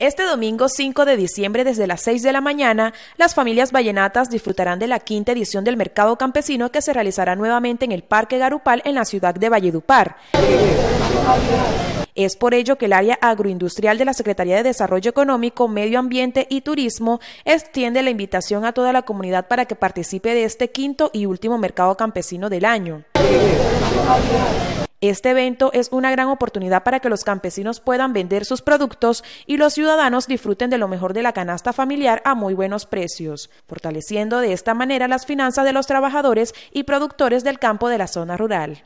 Este domingo 5 de diciembre desde las 6 de la mañana, las familias vallenatas disfrutarán de la quinta edición del Mercado Campesino que se realizará nuevamente en el Parque Garupal en la ciudad de Valledupar. Es por ello que el área agroindustrial de la Secretaría de Desarrollo Económico, Medio Ambiente y Turismo extiende la invitación a toda la comunidad para que participe de este quinto y último mercado campesino del año. Este evento es una gran oportunidad para que los campesinos puedan vender sus productos y los ciudadanos disfruten de lo mejor de la canasta familiar a muy buenos precios, fortaleciendo de esta manera las finanzas de los trabajadores y productores del campo de la zona rural.